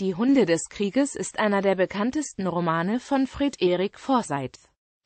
Die Hunde des Krieges ist einer der bekanntesten Romane von Fred Erik Forsyth.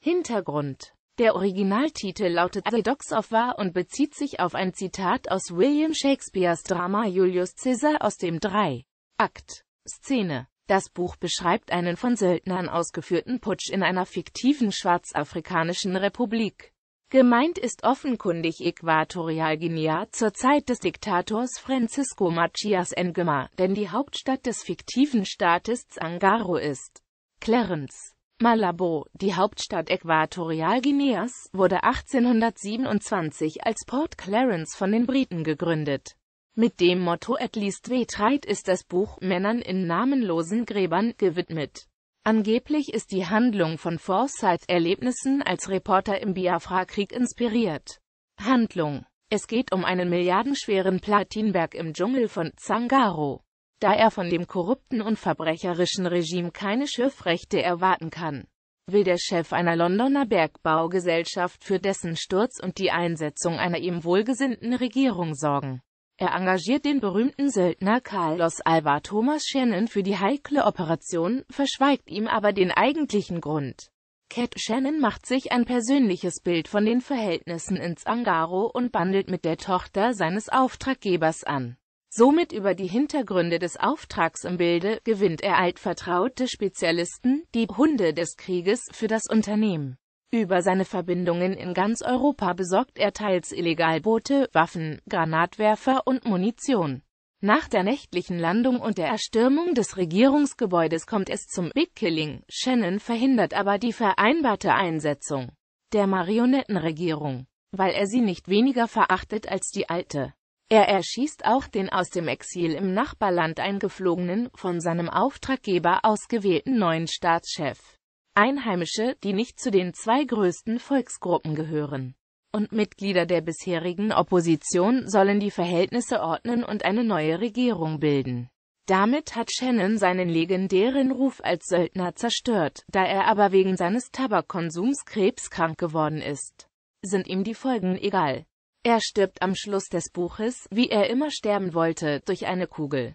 Hintergrund Der Originaltitel lautet The Dogs of War und bezieht sich auf ein Zitat aus William Shakespeares Drama Julius Caesar aus dem 3-Akt-Szene. Das Buch beschreibt einen von Söldnern ausgeführten Putsch in einer fiktiven schwarzafrikanischen Republik. Gemeint ist offenkundig Äquatorialguinea zur Zeit des Diktators Francisco Macias Nguema, denn die Hauptstadt des fiktiven Staates Zangaro ist Clarence. Malabo, die Hauptstadt Äquatorialguineas, wurde 1827 als Port Clarence von den Briten gegründet. Mit dem Motto At least we tried ist das Buch Männern in namenlosen Gräbern gewidmet. Angeblich ist die Handlung von Forsyths Erlebnissen als Reporter im Biafra-Krieg inspiriert. Handlung Es geht um einen milliardenschweren Platinberg im Dschungel von Zangaro. Da er von dem korrupten und verbrecherischen Regime keine Schiffrechte erwarten kann, will der Chef einer Londoner Bergbaugesellschaft für dessen Sturz und die Einsetzung einer ihm wohlgesinnten Regierung sorgen. Er engagiert den berühmten Söldner Carlos Alvar Thomas Shannon für die heikle Operation, verschweigt ihm aber den eigentlichen Grund. Cat Shannon macht sich ein persönliches Bild von den Verhältnissen ins Angaro und bandelt mit der Tochter seines Auftraggebers an. Somit über die Hintergründe des Auftrags im Bilde gewinnt er altvertraute Spezialisten, die Hunde des Krieges, für das Unternehmen. Über seine Verbindungen in ganz Europa besorgt er teils illegal Boote, Waffen, Granatwerfer und Munition. Nach der nächtlichen Landung und der Erstürmung des Regierungsgebäudes kommt es zum Big Killing, Shannon verhindert aber die vereinbarte Einsetzung der Marionettenregierung, weil er sie nicht weniger verachtet als die alte. Er erschießt auch den aus dem Exil im Nachbarland eingeflogenen, von seinem Auftraggeber ausgewählten neuen Staatschef. Einheimische, die nicht zu den zwei größten Volksgruppen gehören, und Mitglieder der bisherigen Opposition sollen die Verhältnisse ordnen und eine neue Regierung bilden. Damit hat Shannon seinen legendären Ruf als Söldner zerstört, da er aber wegen seines Tabakkonsums krebskrank geworden ist. Sind ihm die Folgen egal. Er stirbt am Schluss des Buches, wie er immer sterben wollte, durch eine Kugel.